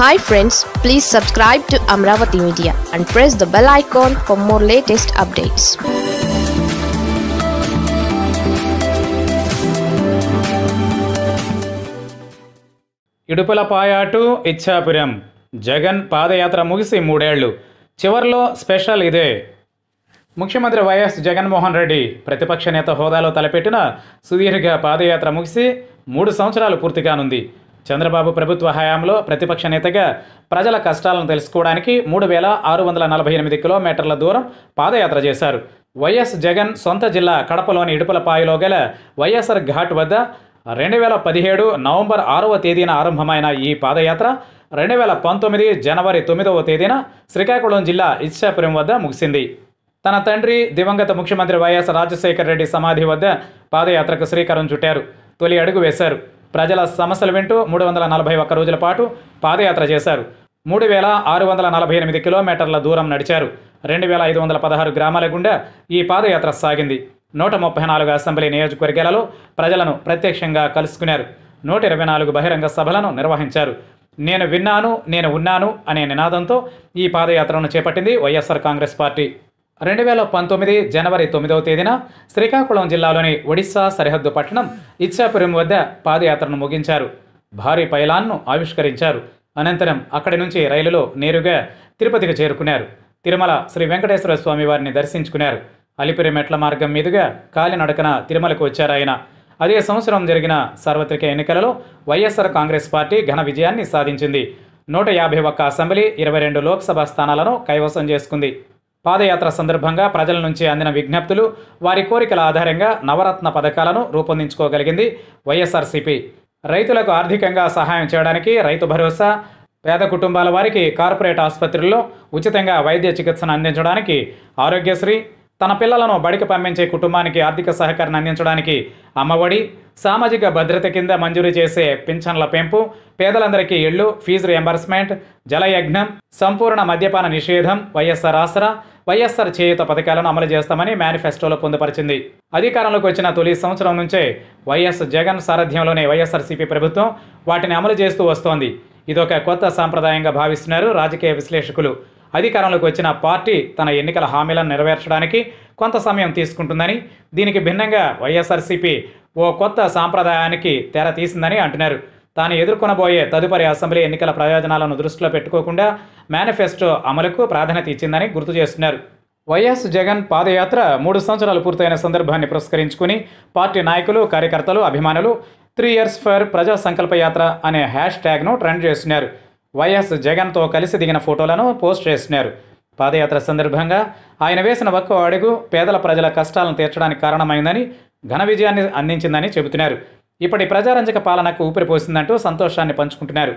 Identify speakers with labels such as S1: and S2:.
S1: hi friends please subscribe to Amaravati media and press the bell icon for more latest updates Idupulapaya to Ichchapuram Jagan పాదయాత్ర ముగిసి మూడేళ్లు చివర్లో special ఇదే ముఖ్యమంత్రి వైఎస్ జగన్మోహన్ రెడ్డి ప్రతిపక్ష నేత హోదాలో తలపెట్టిన సుదీర్ఘ పాదయాత్ర ముగిసి మూడు సంవత్సరాలు పూర్తి కానుంది చంద్రబాబు ప్రభుత్వ హయాంలో ప్రతిపక్ష నేతగా ప్రజల కష్టాలను తెలుసుకోవడానికి మూడు వేల ఆరు వందల నలభై ఎనిమిది కిలోమీటర్ల దూరం పాదయాత్ర చేశారు వైఎస్ జగన్ సొంత జిల్లా కడపలోని ఇడుపులపాయలో గల వైఎస్ఆర్ ఘాట్ వద్ద రెండు వేల పదిహేడు నవంబర్ ఆరవ తేదీన ఆరంభమైన ఈ పాదయాత్ర రెండు వేల పంతొమ్మిది జనవరి తొమ్మిదవ తేదీన శ్రీకాకుళం జిల్లా ఇచ్చాపురం వద్ద ముగిసింది తన తండ్రి దివంగత ముఖ్యమంత్రి వైఎస్ రాజశేఖర రెడ్డి సమాధి వద్ద పాదయాత్రకు శ్రీకారం చుట్టారు తొలి అడుగు వేశారు ప్రజల సమస్యలు వింటూ మూడు వందల నలభై ఒక్క రోజుల పాటు పాదయాత్ర చేశారు మూడు వేల ఆరు వందల నలభై ఎనిమిది కిలోమీటర్ల దూరం నడిచారు రెండు వేల ఐదు వందల పదహారు గ్రామాల గుండా ఈ పాదయాత్ర సాగింది నూట ముప్పై నాలుగు అసెంబ్లీ నియోజకవర్గాలలో ప్రజలను ప్రత్యక్షంగా కలుసుకున్నారు నూట ఇరవై నాలుగు బహిరంగ సభలను నిర్వహించారు నేను విన్నాను నేను ఉన్నాను అనే నినాదంతో ఈ పాదయాత్రను చేపట్టింది వైఎస్ఆర్ కాంగ్రెస్ పార్టీ రెండు వేల పంతొమ్మిది జనవరి తొమ్మిదవ తేదీన శ్రీకాకుళం జిల్లాలోని ఒడిశా సరిహద్దు పట్టణం ఇచ్చాపురం వద్ద పాదయాత్రను ముగించారు భారీ పైలాన్ను ఆవిష్కరించారు అనంతరం అక్కడి నుంచి రైలులో నేరుగా తిరుపతికి చేరుకున్నారు తిరుమల శ్రీ వెంకటేశ్వర స్వామి వారిని దర్శించుకున్నారు అలిపిరి మెట్ల మార్గం మీదుగా కాలినడకన తిరుమలకు వచ్చారాయన అదే సంవత్సరం జరిగిన సార్వత్రిక ఎన్నికలలో వైఎస్ఆర్ కాంగ్రెస్ పార్టీ ఘన విజయాన్ని సాధించింది నూట యాభై ఒక్క అసెంబ్లీ ఇరవై రెండు లోక్సభ స్థానాలను కైవసం చేసుకుంది పాదయాత్ర సందర్భంగా ప్రజల నుంచి అందిన విజ్ఞప్తులు వారి కోరికల ఆధారంగా నవరత్న పథకాలను రూపొందించుకోగలిగింది వైఎస్ఆర్సీపీ రైతులకు ఆర్థికంగా సహాయం చేయడానికి రైతు భరోసా పేద కుటుంబాల వారికి కార్పొరేట్ ఆసుపత్రుల్లో ఉచితంగా వైద్య చికిత్సను అందించడానికి ఆరోగ్యశ్రీ తన పిల్లలను బడికి పంపించే కుటుంబానికి ఆర్థిక సహకారం అందించడానికి అమ్మఒడి సామాజిక భద్రత కింద మంజూరు చేసే పింఛన్ల పెంపు పేదలందరికీ ఇళ్లు ఫీజు రియంబర్స్మెంట్ జలయజ్ఞం సంపూర్ణ మద్యపాన నిషేధం వైఎస్ఆర్ ఆసరా వైఎస్ఆర్ చేయుత పథకాలను అమలు చేస్తామని మేనిఫెస్టోలో పొందుపరిచింది అధికారంలోకి వచ్చిన తొలి సంవత్సరం నుంచే వైఎస్ జగన్ సారథ్యంలోనే వైఎస్ఆర్సీపీ ప్రభుత్వం వాటిని అమలు చేస్తూ వస్తోంది ఇదొక కొత్త సాంప్రదాయంగా భావిస్తున్నారు రాజకీయ విశ్లేషకులు అధికారంలోకి వచ్చిన పార్టీ తన ఎన్నికల హామీలను నెరవేర్చడానికి కొంత సమయం తీసుకుంటుందని దీనికి భిన్నంగా వైఎస్ఆర్సీపీ ఓ కొత్త సాంప్రదాయానికి తెర తీసిందని అంటున్నారు తాను ఎదుర్కొనబోయే తదుపరి అసెంబ్లీ ఎన్నికల ప్రయోజనాలను దృష్టిలో పెట్టుకోకుండా మేనిఫెస్టో అమలుకు ప్రాధాన్యత ఇచ్చిందని గుర్తు చేస్తున్నారు వైఎస్ జగన్ పాదయాత్ర మూడు సంవత్సరాలు పూర్తయిన సందర్భాన్ని పురస్కరించుకుని పార్టీ నాయకులు కార్యకర్తలు అభిమానులు త్రీ ఇయర్స్ ఫర్ ప్రజా సంకల్ప యాత్ర అనే హ్యాష్ ట్యాగ్ను ట్రెండ్ చేస్తున్నారు వైఎస్ జగన్తో కలిసి దిగిన ఫోటోలను పోస్ట్ చేస్తున్నారు పాదయాత్ర సందర్భంగా ఆయన వేసిన ఒక్కో అడుగు పేదల ప్రజల కష్టాలను తీర్చడానికి కారణమైందని ఘన విజయాన్ని అందించిందని చెబుతున్నారు ఇప్పటి ప్రజారంజక పాలనకు ఊపిరిపోసిందంటూ సంతోషాన్ని పంచుకుంటున్నారు